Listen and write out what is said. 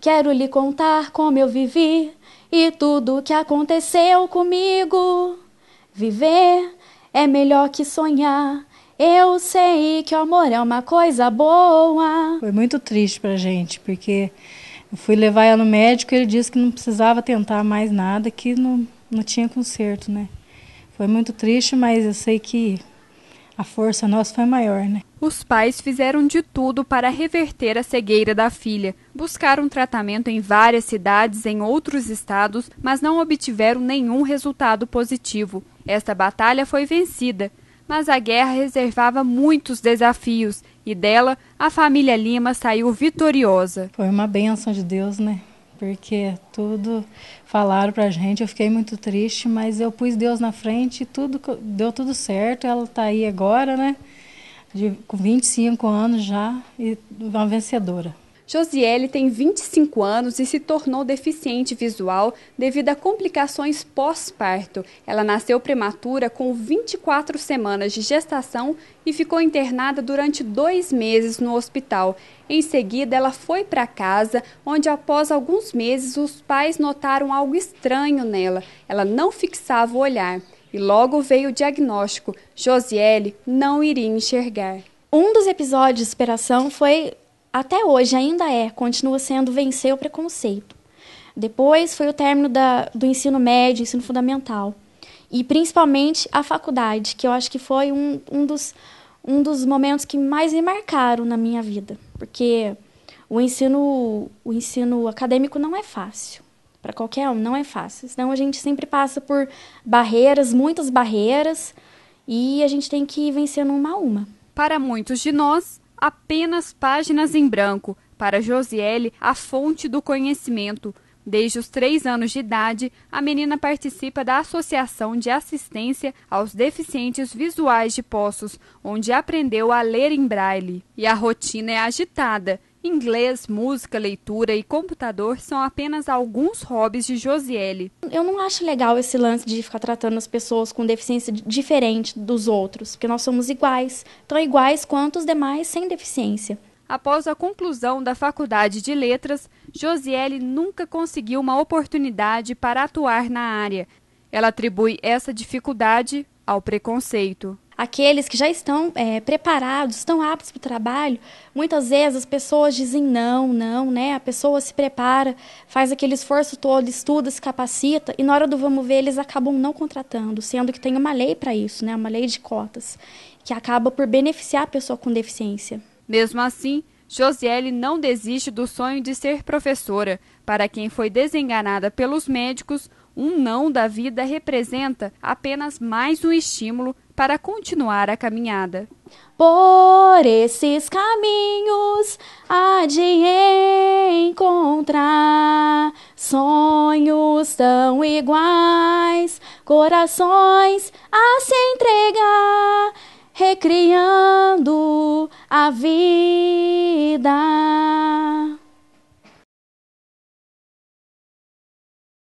Quero lhe contar como eu vivi e tudo que aconteceu comigo. Viver é melhor que sonhar. Eu sei que o amor é uma coisa boa. Foi muito triste pra gente, porque eu fui levar ela no médico e ele disse que não precisava tentar mais nada, que não, não tinha conserto, né? Foi muito triste, mas eu sei que a força nossa foi maior, né? Os pais fizeram de tudo para reverter a cegueira da filha. Buscaram tratamento em várias cidades, em outros estados, mas não obtiveram nenhum resultado positivo. Esta batalha foi vencida, mas a guerra reservava muitos desafios e dela a família Lima saiu vitoriosa. Foi uma bênção de Deus, né? porque tudo falaram para a gente. Eu fiquei muito triste, mas eu pus Deus na frente, tudo deu tudo certo. Ela está aí agora, né? De, com 25 anos já e uma vencedora. Josiele tem 25 anos e se tornou deficiente visual devido a complicações pós-parto. Ela nasceu prematura com 24 semanas de gestação e ficou internada durante dois meses no hospital. Em seguida, ela foi para casa, onde após alguns meses os pais notaram algo estranho nela. Ela não fixava o olhar. E logo veio o diagnóstico: Josiele não iria enxergar. Um dos episódios de operação foi até hoje ainda é, continua sendo vencer o preconceito. Depois foi o término da, do ensino médio, ensino fundamental. E principalmente a faculdade, que eu acho que foi um, um, dos, um dos momentos que mais me marcaram na minha vida. Porque o ensino, o ensino acadêmico não é fácil. Para qualquer um, não é fácil. Senão a gente sempre passa por barreiras, muitas barreiras, e a gente tem que ir vencendo uma a uma. Para muitos de nós, apenas páginas em branco. Para Josiele, a fonte do conhecimento. Desde os três anos de idade, a menina participa da Associação de Assistência aos Deficientes Visuais de Poços, onde aprendeu a ler em braille. E a rotina é agitada. Inglês, música, leitura e computador são apenas alguns hobbies de Josiele. Eu não acho legal esse lance de ficar tratando as pessoas com deficiência diferente dos outros, porque nós somos iguais, tão iguais quanto os demais sem deficiência. Após a conclusão da Faculdade de Letras, Josiele nunca conseguiu uma oportunidade para atuar na área. Ela atribui essa dificuldade ao preconceito. Aqueles que já estão é, preparados, estão aptos para o trabalho, muitas vezes as pessoas dizem não, não, né? A pessoa se prepara, faz aquele esforço todo, estuda, se capacita e na hora do vamos ver eles acabam não contratando, sendo que tem uma lei para isso, né? Uma lei de cotas que acaba por beneficiar a pessoa com deficiência. Mesmo assim, Josiele não desiste do sonho de ser professora, para quem foi desenganada pelos médicos um não da vida representa apenas mais um estímulo para continuar a caminhada. Por esses caminhos há de encontrar sonhos tão iguais, corações a se entregar, recriando a vida.